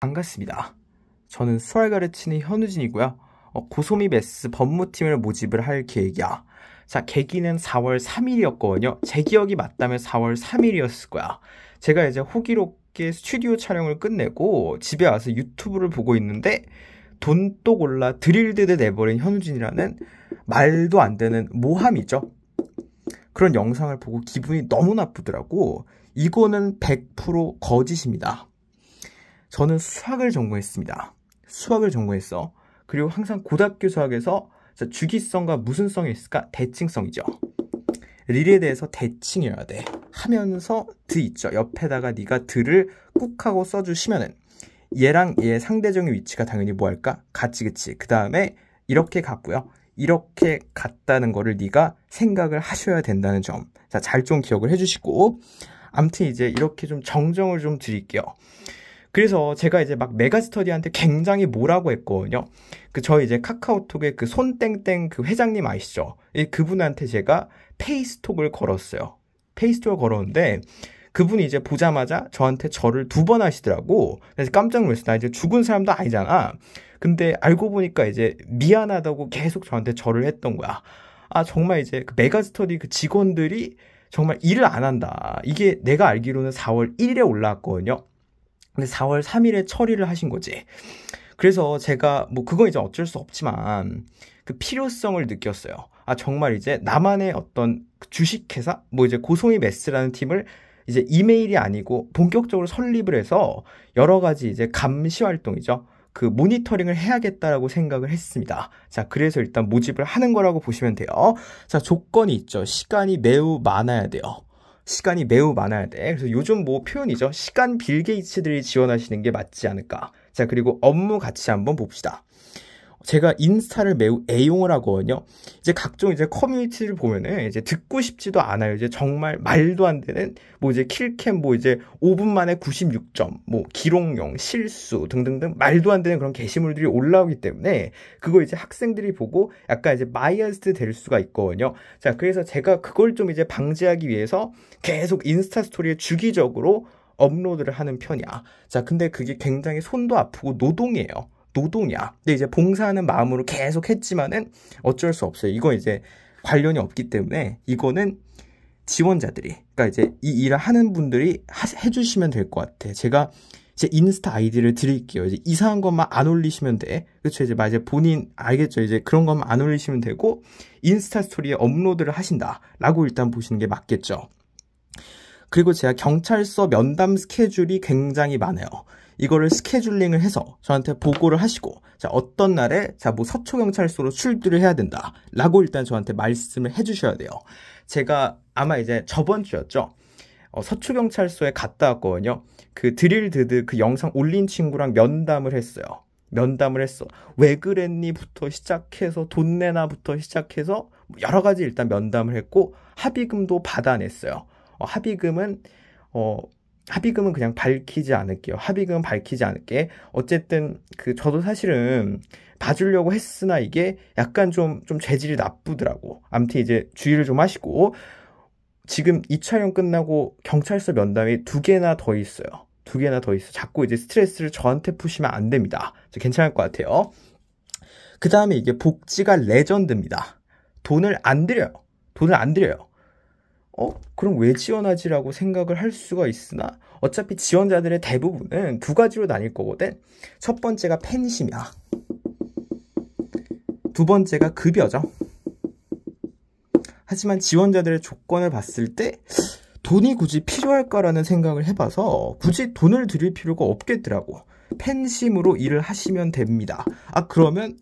반갑습니다. 저는 수학 가르치는 현우진이고요. 어, 고소미 메스 법무팀을 모집을 할 계획이야. 자, 계기는 4월 3일이었거든요. 제 기억이 맞다면 4월 3일이었을 거야. 제가 이제 호기롭게 스튜디오 촬영을 끝내고 집에 와서 유튜브를 보고 있는데 돈독 올라 드릴드드 내버린 현우진이라는 말도 안 되는 모함이죠. 그런 영상을 보고 기분이 너무 나쁘더라고. 이거는 100% 거짓입니다. 저는 수학을 전공했습니다. 수학을 전공했어. 그리고 항상 고등학교 수학에서 주기성과 무슨 성이 있을까? 대칭성이죠. 릴에 대해서 대칭이어야 돼. 하면서 드 있죠. 옆에다가 네가 드를 꾹 하고 써주시면은 얘랑 얘 상대적인 위치가 당연히 뭐 할까? 같이 그치. 그 다음에 이렇게 갔고요. 이렇게 갔다는 거를 네가 생각을 하셔야 된다는 점. 자, 잘 좀 기억을 해주시고 암튼 이제 이렇게 좀 정정을 좀 드릴게요. 그래서 제가 이제 막 메가스터디한테 굉장히 뭐라고 했거든요. 그 저 이제 카카오톡에 그 손땡땡 그 회장님 아시죠? 그분한테 제가 페이스톡을 걸었어요. 페이스톡을 걸었는데 그분이 이제 보자마자 저한테 저를 두 번 하시더라고. 그래서 깜짝 놀랐어. 요나 이제 죽은 사람도 아니잖아. 근데 알고 보니까 이제 미안하다고 계속 저한테 절을 했던 거야. 아, 정말 이제 그 메가스터디 그 직원들이 정말 일을 안 한다. 이게 내가 알기로는 4월 1일에 올라왔거든요. 근데 4월 3일에 처리를 하신 거지. 그래서 제가 뭐 그건 이제 어쩔 수 없지만 그 필요성을 느꼈어요. 아 정말 이제 나만의 어떤 주식회사 뭐 이제 고송이 메스라는 팀을 이제 이메일이 아니고 본격적으로 설립을 해서 여러 가지 이제 감시 활동이죠. 그 모니터링을 해야겠다라고 생각을 했습니다. 자, 그래서 일단 모집을 하는 거라고 보시면 돼요. 자, 조건이 있죠. 시간이 매우 많아야 돼요. 시간이 매우 많아야 돼. 그래서 요즘 뭐 표현이죠. 시간 빌 게이츠들이 지원하시는 게 맞지 않을까. 자, 그리고 업무 같이 한번 봅시다. 제가 인스타를 매우 애용을 하거든요. 이제 각종 이제 커뮤니티를 보면은 이제 듣고 싶지도 않아요. 이제 정말 말도 안 되는 뭐 이제 킬캠 뭐 이제 5분 만에 96점, 뭐 기록용, 실수 등등등 말도 안 되는 그런 게시물들이 올라오기 때문에 그거 이제 학생들이 보고 약간 이제 마이어스드 될 수가 있거든요. 자, 그래서 제가 그걸 좀 이제 방지하기 위해서 계속 인스타 스토리에 주기적으로 업로드를 하는 편이야. 자, 근데 그게 굉장히 손도 아프고 노동이에요. 노동이야. 근데 이제 봉사하는 마음으로 계속 했지만은 어쩔 수 없어요. 이거 이제 관련이 없기 때문에 이거는 지원자들이, 그러니까 이제 이 일을 하는 분들이 하, 해주시면 될 것 같아. 제가 제 인스타 아이디를 드릴게요. 이제 이상한 것만 안 올리시면 돼. 그렇죠. 이제 막 이제 본인 알겠죠. 이제 그런 것만 안 올리시면 되고 인스타 스토리에 업로드를 하신다라고 일단 보시는 게 맞겠죠. 그리고 제가 경찰서 면담 스케줄이 굉장히 많아요. 이거를 스케줄링을 해서 저한테 보고를 하시고 자 어떤 날에 자뭐 서초경찰서로 출두를 해야 된다 라고 일단 저한테 말씀을 해주셔야 돼요 제가 아마 이제 저번 주였죠 어, 서초경찰서에 갔다 왔거든요 그 드릴드드 그 영상 올린 친구랑 면담을 했어요 면담을 했어 왜 그랬니부터 시작해서 돈 내나부터 시작해서 뭐 여러 가지 일단 면담을 했고 합의금도 받아냈어요 어, 합의금은 어, 합의금은 그냥 밝히지 않을게요. 합의금 은 밝히지 않을게. 어쨌든 그 저도 사실은 봐주려고 했으나 이게 약간 좀 좀 재질이 나쁘더라고. 아무튼 이제 주의를 좀 하시고 지금 이 촬영 끝나고 경찰서 면담이 두 개나 더 있어요. 두 개나 더 있어. 자꾸 이제 스트레스를 저한테 푸시면 안 됩니다. 괜찮을 것 같아요. 그 다음에 이게 복지가 레전드입니다. 돈을 안 들여요. 돈을 안 들여요. 어? 그럼 왜 지원하지라고 생각을 할 수가 있으나 어차피 지원자들의 대부분은 두 가지로 나뉠 거거든. 첫 번째가 팬심이야. 두 번째가 급여죠. 하지만 지원자들의 조건을 봤을 때 돈이 굳이 필요할까라는 생각을 해봐서 굳이 돈을 드릴 필요가 없겠더라고. 팬심으로 일을 하시면 됩니다. 아, 그러면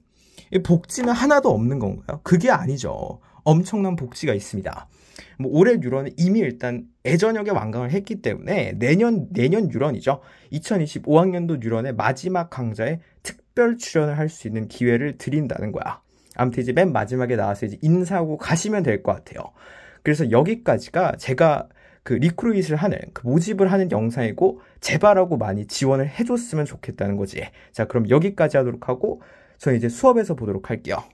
복지는 하나도 없는 건가요? 그게 아니죠. 엄청난 복지가 있습니다. 뭐 올해 뉴런은 이미 일단 애전역에 완강을 했기 때문에 내년 내년 유런이죠. 2025학년도 뉴런의 마지막 강좌에 특별 출연을 할 수 있는 기회를 드린다는 거야. 아무튼 이제 맨 마지막에 나와서 이제 인사하고 가시면 될 것 같아요. 그래서 여기까지가 제가 그 리크루잇을 하는 그 모집을 하는 영상이고 제발하고 많이 지원을 해줬으면 좋겠다는 거지. 자 그럼 여기까지 하도록 하고 저는 이제 수업에서 보도록 할게요.